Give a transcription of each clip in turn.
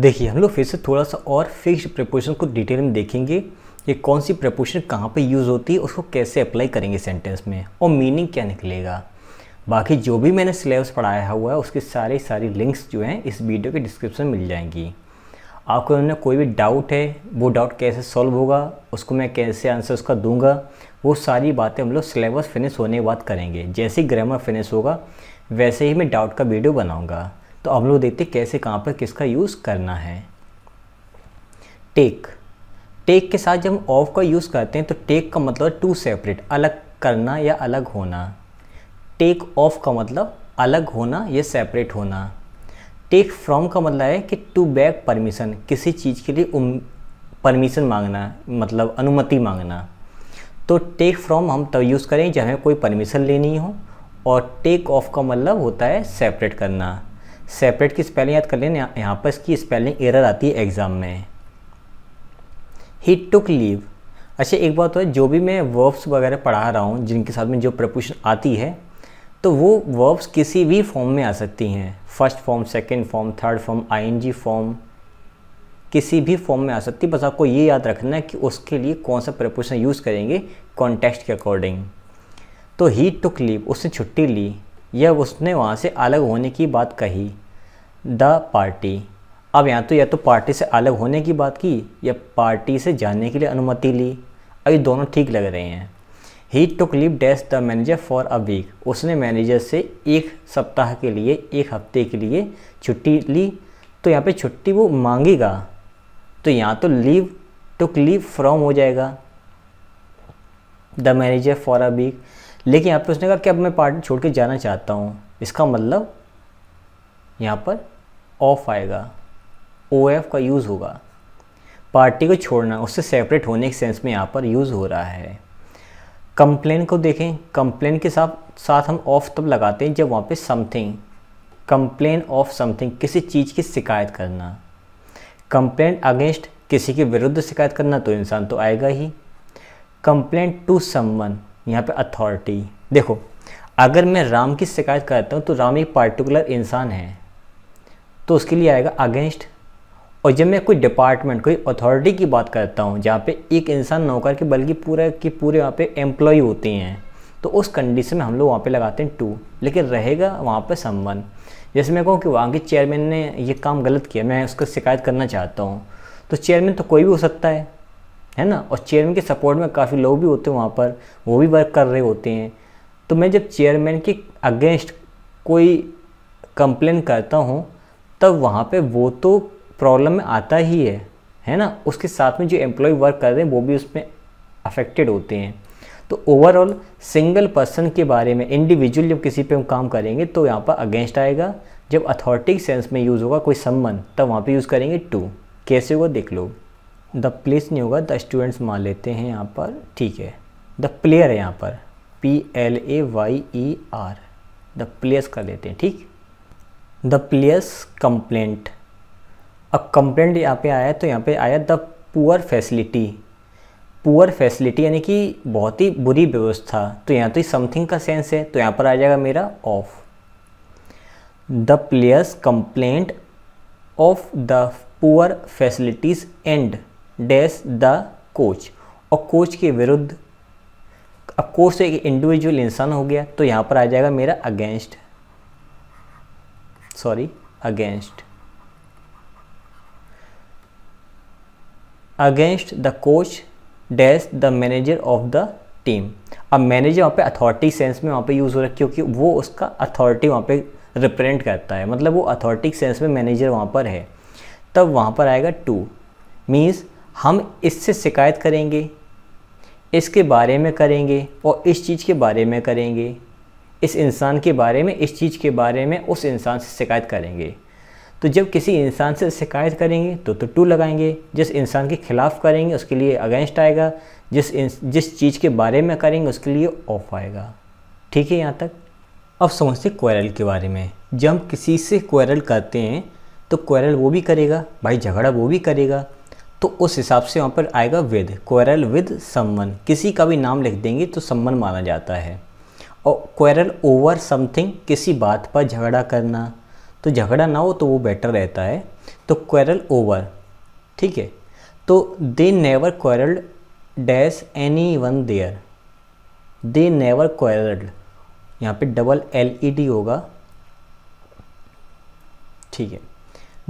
देखिए हम लोग फिर से थोड़ा सा और फिक्स्ड प्रपोजिशन को डिटेल में देखेंगे कि कौन सी प्रपोजिशन कहाँ पे यूज़ होती है उसको कैसे अप्लाई करेंगे सेंटेंस में और मीनिंग क्या निकलेगा बाकी जो भी मैंने सिलेबस पढ़ाया हुआ है उसके सारे सारी लिंक्स जो हैं इस वीडियो के डिस्क्रिप्शन में मिल जाएंगी आपको उन्होंने कोई भी डाउट है वो डाउट कैसे सॉल्व होगा उसको मैं कैसे आंसर उसका दूंगा वो सारी बातें हम लोग सिलेबस फिनिश होने के बाद करेंगे जैसे ही ग्रामर फिनिश होगा वैसे ही मैं डाउट का वीडियो बनाऊँगा तो हम लोग देखते कैसे कहाँ पर किसका यूज़ करना है टेक टेक के साथ जब हम ऑफ का यूज़ करते हैं तो टेक का मतलब टू सेपरेट अलग करना या अलग होना टेक ऑफ का मतलब अलग होना या सेपरेट होना टेक फ्रॉम का मतलब है कि टू बैक परमिशन किसी चीज़ के लिए परमिशन मांगना मतलब अनुमति मांगना तो टेक फ्रॉम हम तब यूज़ करें जब हमें कोई परमिशन लेनी हो और टेक ऑफ का मतलब होता है सेपरेट करना सेपरेट की स्पेलिंग याद कर लेना यहाँ पर इसकी स्पेलिंग एरर आती है एग्ज़ाम में ही टुक लीव अच्छा एक बात हो जो भी मैं वर्ब्स वगैरह पढ़ा रहा हूँ जिनके साथ में जो प्रपोशन आती है तो वो वर्ब्स किसी भी फॉर्म में आ सकती हैं first form second form third form G form किसी भी फॉर्म में आ सकती है बस आपको ये याद रखना है कि उसके लिए कौन सा प्रपोशन यूज़ करेंगे कॉन्टेक्स्ट के अकॉर्डिंग तो ही टुक लीव उसने छुट्टी ली या उसने वहाँ से अलग होने की बात कही द पार्टी अब यहाँ तो या तो पार्टी से अलग होने की बात की या पार्टी से जाने के लिए अनुमति ली अब ये दोनों ठीक लग रहे हैं ही टुक लीव डेस्ट the manager for a week उसने मैनेजर से एक सप्ताह के लिए एक हफ्ते के लिए छुट्टी ली तो यहाँ पे छुट्टी वो मांगेगा तो यहाँ तो लीव टुक लीव फ्रॉम हो जाएगा the manager for a week लेकिन यहाँ पे उसने कहा कि अब मैं पार्टी छोड़ के जाना चाहता हूँ इसका मतलब यहाँ पर ऑफ आएगा ओ एफ का यूज़ होगा पार्टी को छोड़ना उससे सेपरेट होने के सेंस में यहाँ पर यूज़ हो रहा है कंप्लेन को देखें कंप्लेन के साथ साथ हम ऑफ तब लगाते हैं जब वहाँ पे समथिंग कंप्लेन ऑफ समथिंग किसी चीज़ की शिकायत करना कंप्लेंट अगेंस्ट किसी के विरुद्ध शिकायत करना तो इंसान तो आएगा ही कंप्लेन टू समवन यहाँ पे अथॉरिटी देखो अगर मैं राम की शिकायत करता हूँ तो राम एक पार्टिकुलर इंसान है तो उसके लिए आएगा अगेंस्ट और जब मैं कोई डिपार्टमेंट कोई अथॉरिटी की बात करता हूँ जहाँ पे एक इंसान नौकर के बल्कि पूरे के पूरे वहाँ पे एम्प्लॉय होते हैं तो उस कंडीशन में हम लोग वहाँ पे लगाते हैं टू लेकिन रहेगा वहाँ पे संबंध जैसे मैं कहूँ कि वहाँ के चेयरमैन ने ये काम गलत किया मैं उसको शिकायत करना चाहता हूँ तो चेयरमैन तो कोई भी हो सकता है है ना और चेयरमैन के सपोर्ट में काफ़ी लोग भी होते हैं वहाँ पर वो भी वर्क कर रहे होते हैं तो मैं जब चेयरमैन के अगेंस्ट कोई कंप्लेन करता हूँ तब वहाँ पे वो तो प्रॉब्लम में आता ही है है ना उसके साथ में जो एम्प्लॉय वर्क कर रहे हैं वो भी उसमें अफेक्टेड होते हैं तो ओवरऑल सिंगल पर्सन के बारे में इंडिविजुअल जब किसी पे हम काम करेंगे तो यहाँ पर अगेंस्ट आएगा जब अथॉरिटिक सेंस में यूज़ होगा कोई सम्मन तब वहाँ पे यूज़ करेंगे टू कैसे होगा देख लो द प्लेस नहीं होगा द स्टूडेंट्स मान लेते हैं यहाँ पर ठीक है द प्लेयर है यहाँ पर P L A Y E R the players कर लेते हैं ठीक द प्लेयर्स कंप्लेंट अब कंप्लेंट यहाँ पे आया तो यहाँ पे आया the poor facility poor facility यानी कि बहुत ही बुरी व्यवस्था तो यहाँ तो समथिंग का सेंस है तो यहाँ पर आ जाएगा मेरा of the players complaint of the poor facilities and dash the coach और कोच के विरुद्ध अब कोच तो एक इंडिविजुअल इंसान हो गया तो यहाँ पर आ जाएगा मेरा against sorry against against the coach dash the manager of the team अब मैनेजर वहाँ पे अथॉरिटी सेंस में वहाँ पे यूज़ हो रहा है क्योंकि वो उसका अथॉरिटी वहाँ पे रिप्रेजेंट करता है मतलब वो अथॉरिटिक सेंस में मैनेजर वहाँ पर है तब वहाँ पर आएगा टू मीन्स हम इससे शिकायत करेंगे इसके बारे में करेंगे और इस चीज़ के बारे में करेंगे इस इंसान के बारे में इस चीज़ के बारे में उस इंसान से शिकायत करेंगे तो जब किसी इंसान से शिकायत करेंगे तो तो टू लगाएंगे जिस इंसान के खिलाफ करेंगे उसके लिए अगेंस्ट आएगा जिस जिस चीज़ के बारे में करेंगे उसके लिए ऑफ आएगा ठीक है यहाँ तक अब समझते क्वारल के बारे में जब हम किसी से क्वारल करते हैं तो क्वारल वो भी करेगा भाई झगड़ा वो भी करेगा तो उस हिसाब से वहाँ पर आएगा विद क्वारल विद सम्मन किसी का भी नाम लिख देंगे तो सम्मन माना जाता है और क्वेरल ओवर समथिंग किसी बात पर झगड़ा करना तो झगड़ा ना हो तो वो बेटर रहता है तो क्वेरल ओवर ठीक है तो they never quarrel dash anyone there they never quarrel यहाँ पे डबल एल ई डी होगा ठीक है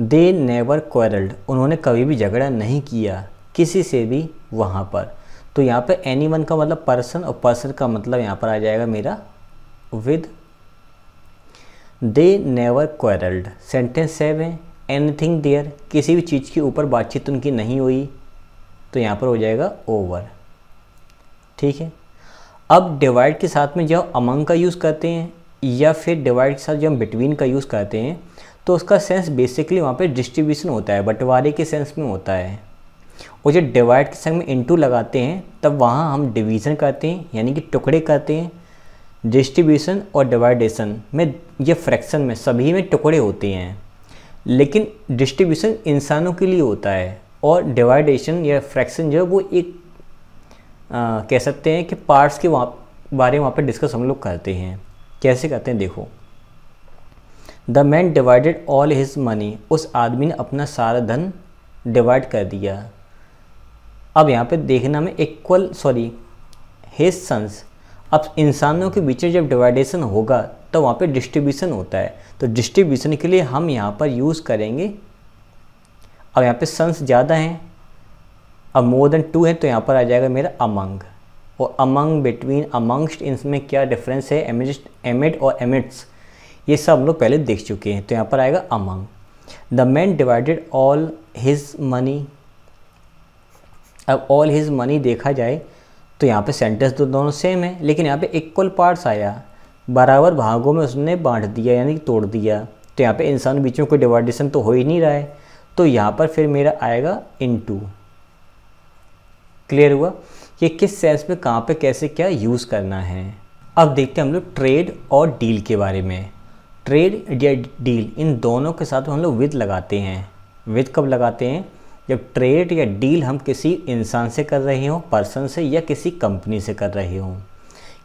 दे नेवर क्वेरल्ड उन्होंने कभी भी झगड़ा नहीं किया किसी से भी वहाँ पर तो यहाँ पे एनी वन का मतलब पर्सन और पर्सन का मतलब यहाँ पर आ जाएगा मेरा with they never quarrelled sentence सेव है एनीथिंग देयर किसी भी चीज़ के ऊपर बातचीत उनकी नहीं हुई तो यहाँ पर हो जाएगा ओवर ठीक है अब डिवाइड के साथ में जब अमंग का यूज़ करते हैं या फिर डिवाइड के साथ जब हम बिटवीन का यूज़ करते हैं तो उसका सेंस बेसिकली वहाँ पे डिस्ट्रीब्यूशन होता है बंटवारे के सेंस में होता है और जब डिवाइड के संग में इंटू लगाते हैं तब वहाँ हम डिवीज़न करते हैं यानी कि टुकड़े करते हैं डिस्ट्रीब्यूशन और डिवाइडेशन में ये फ्रैक्शन में सभी में टुकड़े होते हैं लेकिन डिस्ट्रीब्यूशन इंसानों के लिए होता है और डिवाइडेशन या फ्रैक्शन जो है वो एक आ, कह सकते हैं कि पार्ट्स के वहाँ बारे में वहाँ पर डिस्कस हम लोग करते हैं कैसे करते हैं देखो the man divided all his money उस आदमी ने अपना सारा धन डिवाइड कर दिया अब यहाँ पे देखना में इक्वल सॉरी हेज सन्स अब इंसानों के बीच में जब डिवाइडेशन होगा तो वहाँ पे डिस्ट्रीब्यूशन होता है तो डिस्ट्रीब्यूशन के लिए हम यहाँ पर यूज़ करेंगे अब यहाँ पे सन्स ज़्यादा हैं अब मोर देन टू है तो यहाँ पर आ जाएगा मेरा अमंग और अमंग बिटवीन अमंगस्ट इनमें क्या डिफरेंस है एमिस्ट एमिड और एमिट्स ये सब लोग पहले देख चुके हैं तो यहाँ पर आएगा among the man divided all his money अब ऑल हिज मनी देखा जाए तो यहाँ पे सेंटेंस तो दोनों सेम है लेकिन यहाँ पे इक्वल पार्ट्स आया बराबर भागों में उसने बांट दिया यानी तोड़ दिया तो यहाँ पे इंसान बीच में कोई डिवाइडेशन तो हो ही नहीं रहा है तो यहाँ पर फिर मेरा आएगा इन क्लियर हुआ कि किस सेंस में कहाँ पे कैसे क्या यूज़ करना है अब देखते हैं हम लोग ट्रेड और डील के बारे में ट्रेड या डील इन दोनों के साथ हम लोग विद लगाते हैं विद कब लगाते हैं जब ट्रेड या डील हम किसी इंसान से कर रहे हों पर्सन से या किसी कंपनी से कर रहे हों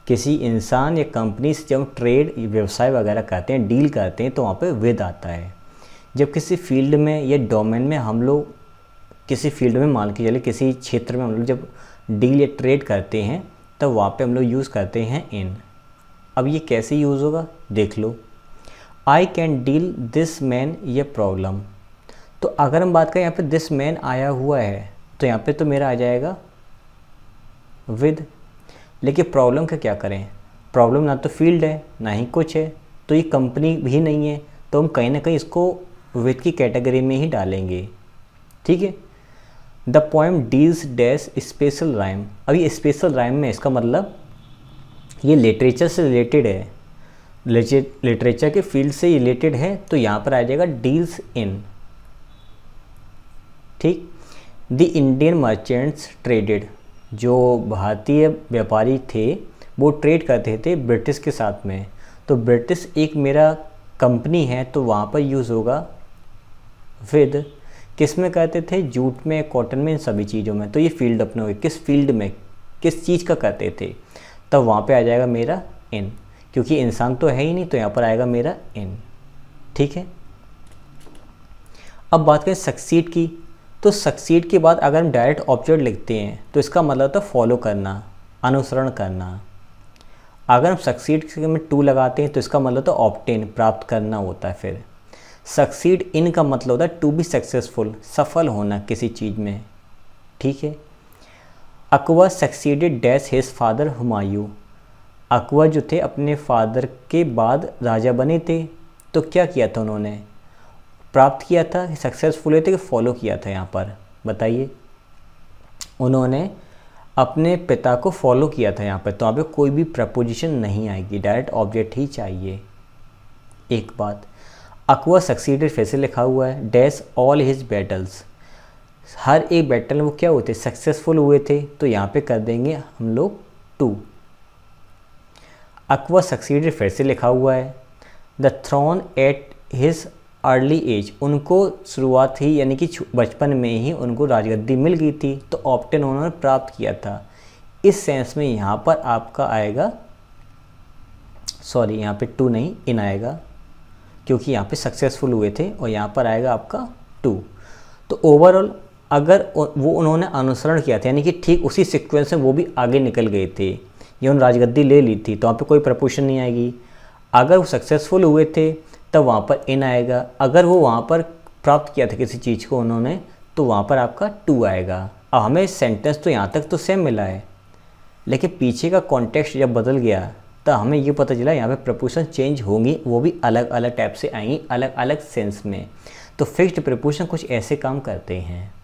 किसी इंसान या कंपनी से जब ट्रेड व्यवसाय वगैरह करते हैं डील करते हैं तो वहाँ पे विद आता है जब किसी फील्ड में या डोमेन में हम लोग किसी फील्ड में मान के चले किसी क्षेत्र में हम लोग जब डील या ट्रेड करते हैं तब तो वहाँ पे हम लोग यूज़ करते हैं इन अब ये कैसे यूज़ होगा देख लो I can deal this man ये प्रॉब्लम तो अगर हम बात करें यहाँ पे दिस मैन आया हुआ है तो यहाँ पे तो मेरा आ जाएगा विद लेकिन प्रॉब्लम का क्या करें प्रॉब्लम ना तो फील्ड है ना ही कुछ है तो ये कंपनी भी नहीं है तो हम कहीं ना कहीं इसको विद की कैटेगरी में ही डालेंगे ठीक है the point deals dash special rhyme अभी स्पेशल राइम में इसका मतलब ये लिटरेचर से रिलेटेड है लिटरेचर के फील्ड से रिलेटेड है तो यहाँ पर आ जाएगा डील्स इन ठीक द इंडियन मर्चेंट्स ट्रेडेड जो भारतीय व्यापारी थे वो ट्रेड करते थे ब्रिटिश के साथ में तो ब्रिटिश एक मेरा कंपनी है तो वहाँ पर यूज़ होगा विद किस में कहते थे जूट में कॉटन में इन सभी चीज़ों में तो ये फील्ड अपने हुए किस फील्ड में किस चीज़ का कहते थे तब तो वहाँ पे आ जाएगा मेरा इन क्योंकि इंसान तो है ही नहीं तो यहाँ पर आएगा मेरा इन ठीक है अब बात करें सक्सीड की तो सक्सीड के बाद अगर हम डायरेक्ट ऑब्जेक्ट लिखते हैं तो इसका मतलब होता है फॉलो करना अनुसरण करना अगर हम सक्सीड में टू लगाते हैं तो इसका मतलब होता है ऑप्टेन प्राप्त करना होता है फिर सक्सीड इन का मतलब होता है टू बी सक्सेसफुल सफल होना किसी चीज़ में ठीक है Akbar succeeded dash his father Humayun Akbar जो थे अपने फादर के बाद राजा बने थे तो क्या किया था उन्होंने प्राप्त किया था सक्सेसफुल हुए थे कि फॉलो किया था यहाँ पर बताइए उन्होंने अपने पिता को फॉलो किया था यहाँ पर तो यहाँ पे कोई भी प्रपोजिशन नहीं आएगी डायरेक्ट ऑब्जेक्ट ही चाहिए एक बात अकबर सक्सीडेड फिर से लिखा हुआ है डैस ऑल हिज बैटल्स हर एक बैटल में वो क्या होते सक्सेसफुल हुए थे तो यहाँ पे कर देंगे हम लोग टू अकबर सक्सीडेड फिर से लिखा हुआ है the throne at his early age उनको शुरुआत ही यानी कि बचपन में ही उनको राजगद्दी मिल गई थी तो ऑप्टेन उन्होंने प्राप्त किया था इस सेंस में यहाँ पर आपका आएगा सॉरी यहाँ पे टू नहीं इन आएगा क्योंकि यहाँ पे सक्सेसफुल हुए थे और यहाँ पर आएगा आपका टू तो ओवरऑल अगर वो उन्होंने अनुसरण किया था यानी कि ठीक उसी सिक्वेंस में वो भी आगे निकल गए थे ये उन राजगद्दी ले ली थी तो वहाँ पे कोई प्रपोशन नहीं आएगी अगर वो सक्सेसफुल हुए थे तब वहाँ पर इन आएगा अगर वो वहाँ पर प्राप्त किया था किसी चीज़ को उन्होंने तो वहाँ पर आपका टू आएगा अब हमें सेंटेंस तो यहाँ तक तो सेम मिला है लेकिन पीछे का कॉन्टेक्स्ट जब बदल गया तो हमें ये पता चला यहाँ पे प्रपोशन चेंज होंगी वो भी अलग अलग टाइप से आएंगी अलग अलग सेंस में तो फिक्स्ड प्रपोशन कुछ ऐसे काम करते हैं